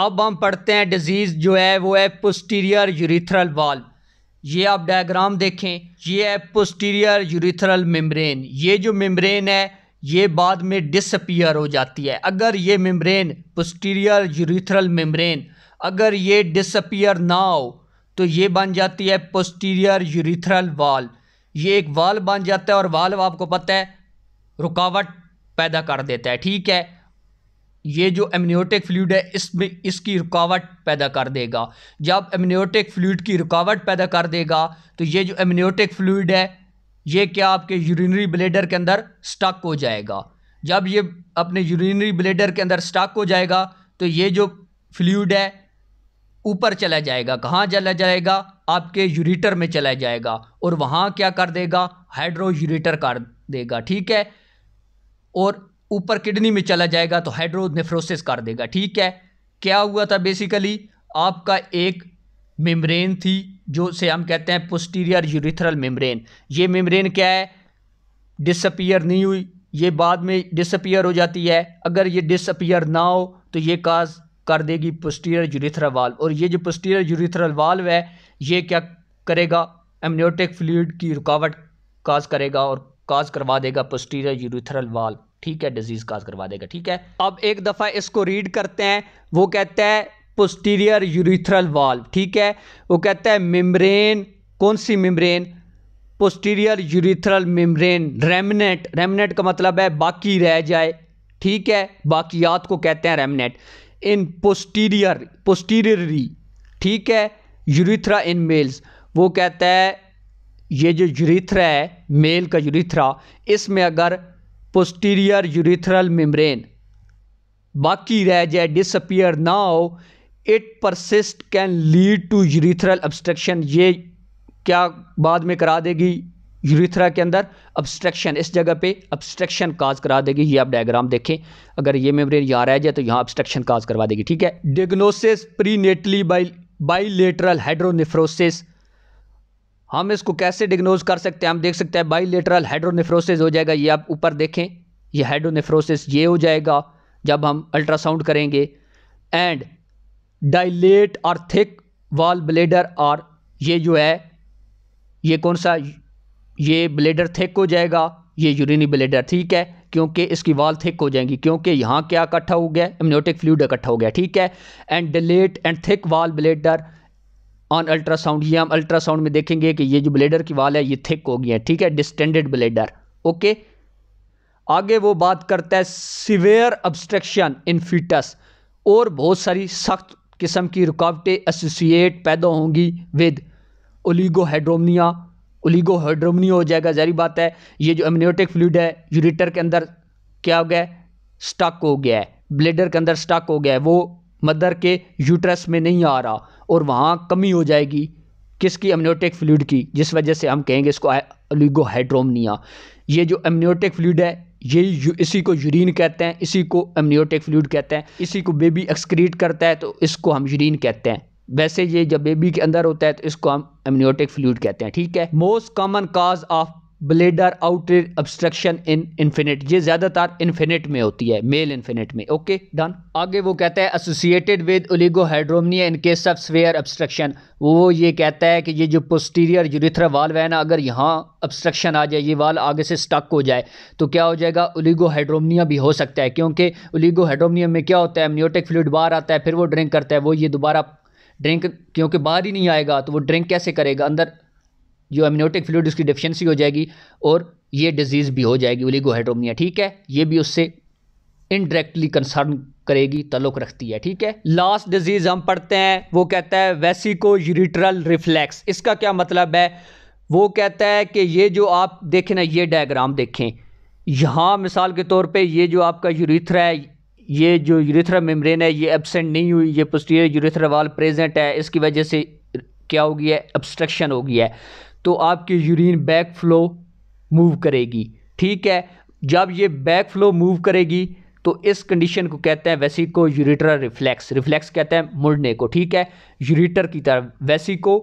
अब हम पढ़ते हैं डिज़ीज़ जो है वो है पोस्टीरियर यूरिथरल वाल्व ये आप डायग्राम देखें ये है पोस्टीरियर यूरिथरल मेम्ब्रेन ये जो मेम्ब्रेन है ये बाद में डिसअपियर हो जाती है अगर ये मेम्ब्रेन पोस्टीरियर यूरिथरल मेम्ब्रेन अगर ये डिसअपियर ना हो तो ये बन जाती है पोस्टीरियर यूरिथरल वाल ये एक वाल बन जाता है और वाल्व आपको पता है रुकावट पैदा कर देता है ठीक है ये जो एमनियोटिक फ्लूड है इसमें इसकी रुकावट पैदा कर देगा जब एमनियोटिक फ्लूड की रुकावट पैदा कर देगा तो ये जो एमनियोटिक फ्लूड है ये क्या आपके यूरिनरी ब्लेडर के अंदर स्टक हो जाएगा जब ये अपने यूरिनरी ब्लेडर के अंदर स्टक हो जाएगा तो ये जो फ्लूड है ऊपर चला जाएगा कहाँ चला जाएगा आपके यूरिटर में चला जाएगा और वहाँ क्या कर देगा हाइड्रो यूरिटर कर देगा ठीक है और ऊपर किडनी में चला जाएगा तो हाइड्रोनेफ्रोसिस कर देगा ठीक है क्या हुआ था बेसिकली आपका एक मेम्ब्रेन थी जो से हम कहते हैं पोस्टीरियर यूरिथरल मेम्ब्रेन ये मेम्ब्रेन क्या है डिसअपियर नहीं हुई ये बाद में डिसअपियर हो जाती है अगर ये डिसअपियर ना हो तो ये काज कर देगी पोस्टीरियर यूरिथरल वाल्व और ये जो पोस्टीरियर यूरिथरल वाल्व है ये क्या करेगा एमनियोटिक फ्लूड की रुकावट काज करेगा और काज करवा देगा पोस्टीरियर यूरिथरल वाल्व ठीक है डिजीज काज करवा देगा ठीक है अब एक दफ़ा इसको रीड करते हैं वो कहता है पोस्टीरियर यूरिथ्रल वाल्व ठीक है वो कहता है मेम्ब्रेन कौन सी membrane posterior urethral membrane remnant remnant का मतलब है बाकी रह जाए ठीक है बाकियात को कहते हैं रेमनेट इन पोस्टीरियर पोस्टीरियरी ठीक है यूरिथ्रा इन मेल्स वो कहता है ये जो यूरिथ्रा है मेल का यूरिथ्रा इसमें अगर पोस्टीरियर यूरीथरल मेम्ब्रेन बाकी रह जाए डिसअपियर ना हो it persist can lead to urethral obstruction ये क्या बाद में करा देगी यूरीथरा के अंदर अब्स्ट्रक्शन इस जगह पे अब्स्ट्रक्शन काज करा देगी ये आप डायग्राम देखें अगर ये मेम्ब्रेन यहाँ रह जाए तो यहाँ अब्स्ट्रक्शन काज करवा देगी ठीक है diagnosis prenatally by bilateral hydronephrosis हम इसको कैसे डिग्नोज कर सकते हैं हम देख सकते हैं बाई लेटरल हाइड्रोनिफ्रोसिस हो जाएगा ये आप ऊपर देखें ये हाइड्रोनिफ्रोसिस ये हो जाएगा जब हम अल्ट्रासाउंड करेंगे एंड डाइलेट और थिक वॉल ब्लेडर और ये जो है ये कौन सा ये ब्लेडर थिक हो जाएगा ये यूरिनी ब्लेडर ठीक है क्योंकि इसकी वाल थिक हो जाएंगी क्योंकि यहाँ क्या इकट्ठा हो गया इम्योटिक फ्लूड इकट्ठा हो गया ठीक है and dilate and thick wall bladder on ultrasound ये हम अल्ट्रासाउंड में देखेंगे कि ये जो ब्लेडर की वाल है ये थिक हो गई है ठीक है डिस्टेंडेड ब्लेडर ओके आगे वो बात करता है सिवेयर अब्स्ट्रक्शन इन फिटस और बहुत सारी सख्त किस्म की रुकावटें एसोसिएट पैदा होंगी विद ओलीगोहाइड्रोमनिया ओलीगोहाइड्रोमनिया हो जाएगा जारी बात है ये जो एमनियोटिक फ्लूड है यूरिटर के अंदर क्या हो गया स्टक हो गया है ब्लेडर के अंदर स्टक हो गया है वो मदर के यूट्रस में नहीं आ रहा और वहाँ कमी हो जाएगी किसकी एमनियोटिक फ्लूड की जिस वजह से हम कहेंगे इसको ओलिगोहाइड्रोमनिया ये जो एमनियोटिक फ्लूड है ये इसी को यूरिन कहते हैं इसी को एमनियोटिक फ्लूड कहते हैं इसी को बेबी एक्सक्रीट करता है तो इसको हम यूरिन कहते हैं वैसे ये जब बेबी के अंदर होता है तो इसको हम एमनियोटिक फ्लूड कहते हैं ठीक है most common cause of bladder out obstruction in infant ये ज़्यादातर इन्फिनिट में होती है मेल इन्फिनिट में ओके डन आगे वो कहता है associated with oligohydramnios in case of severe obstruction वो ये कहता है कि ये जो पोस्टीरियर यूरिथ्र वाल्व है ना अगर यहाँ अब्स्ट्रक्शन आ जाए ये वाल आगे से स्टक हो जाए तो क्या हो जाएगा ओलिगोहाइड्रोमनिया भी हो सकता है क्योंकि ओलिगोहाइड्रोमनिया में क्या होता है एमनियोटिक फ्लूड बाहर आता है फिर वो ड्रिंक करता है वो ये दोबारा ड्रिंक क्योंकि बाहर ही नहीं आएगा तो वो ड्रिंक कैसे करेगा अंदर जो एमनोटिक फ्लूड उसकी डिफिशेंसी हो जाएगी और ये डिजीज़ भी हो जाएगी ओलिगोहाइड्रोमनिया ठीक है ये भी उससे इनडायरेक्टली कंसर्न करेगी तल्लुक रखती है ठीक है लास्ट डिजीज़ हम पढ़ते हैं वो कहता है वैसिको यूरिट्रल रिफ्लैक्स इसका क्या मतलब है वो कहता है कि ये जो आप देखें ना ये डायग्राम देखें यहाँ मिसाल के तौर पे ये जो आपका यूरिथ्रा है ये जो यूरिथ्रा मेम्ब्रेन है ये एबसेंट नहीं हुई ये पोस्टीरियर यूरिथ्रा वाल प्रेजेंट है इसकी वजह से क्या हो गया है एब्सट्रक्शन हो गया है तो आपकी यूरिन बैक फ्लो मूव करेगी ठीक है जब ये बैक फ्लो मूव करेगी तो इस कंडीशन को कहते हैं वेसिको यूरिटर रिफ्लेक्स रिफ्लेक्स कहते हैं मुड़ने को ठीक है यूरिटर की तरफ वेसिको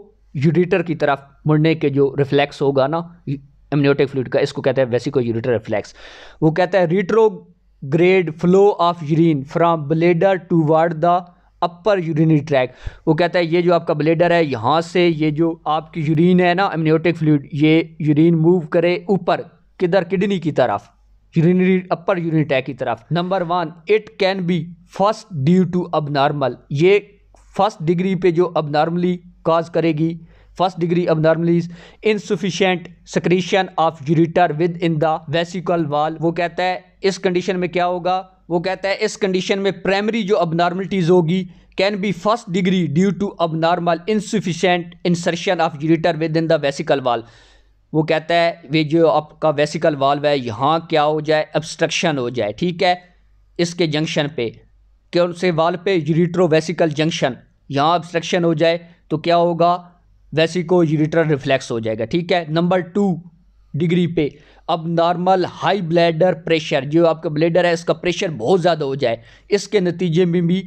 यूरिटर की तरफ मुड़ने के जो रिफ्लेक्स होगा ना एमनियोटिक फ्लूड का इसको कहते हैं वेसिको यूरिटर रिफ्लेक्स वो कहते हैं retrograde flow of urine from bladder to the upper urinary tract वो कहता है ये जो आपका ब्लेडर है यहाँ से ये जो आपकी यूरिन है ना एमनियोटिक फ्लूड ये यूरिन मूव करे ऊपर किधर किडनी की तरफ यूरिनरी अपर यूरिनरी ट्रैक की तरफ number one it can be first due to अब ये फर्स्ट डिग्री पे जो अब काज करेगी first degree abnormalities insufficient secretion of ureter within the vesical wall वो कहता है इस कंडीशन में क्या होगा वो कहता है इस कंडीशन में प्राइमरी जो अबनॉर्मलिटीज़ होगी can be first degree due to abnormal insufficient insertion of ureter within the vesical wall वो कहता है वे जो आपका वेसिकल वाल्व है यहाँ क्या हो जाए अब्सट्रक्शन हो जाए ठीक है इसके जंक्शन पे कौन से वाल पे यूरिट्रो वेसिकल जंक्शन यहाँ अब्सट्रक्शन हो जाए तो क्या होगा वैसिको यूरिटर रिफ्लेक्स हो जाएगा ठीक है नंबर टू डिग्री पे अब नॉर्मल हाई ब्लैडर प्रेशर जो आपका ब्लैडर है इसका प्रेशर बहुत ज़्यादा हो जाए इसके नतीजे में भी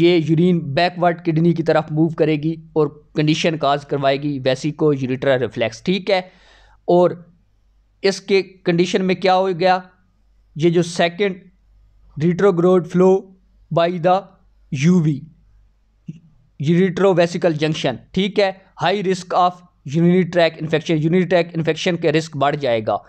ये यूरिन बैकवर्ड किडनी की तरफ मूव करेगी और कंडीशन काज करवाएगी को यूरिट्रा रिफ्लैक्स ठीक है और इसके कंडीशन में क्या हो गया ये जो second retrograde flow by the UV ureterovesical junction ठीक है high risk of unit tract infection unit tract infection का रिस्क बढ़ जाएगा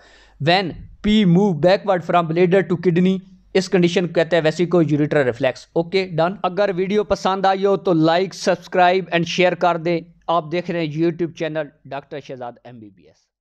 when pee move backward from bladder to kidney इस कंडीशन को कहते हैं वैसी को यूरिटर रिफ्लेक्स ओके डन अगर वीडियो पसंद आई हो तो लाइक सब्सक्राइब एंड शेयर कर दें आप देख रहे हैं YouTube channel doctor Shahzad M B B S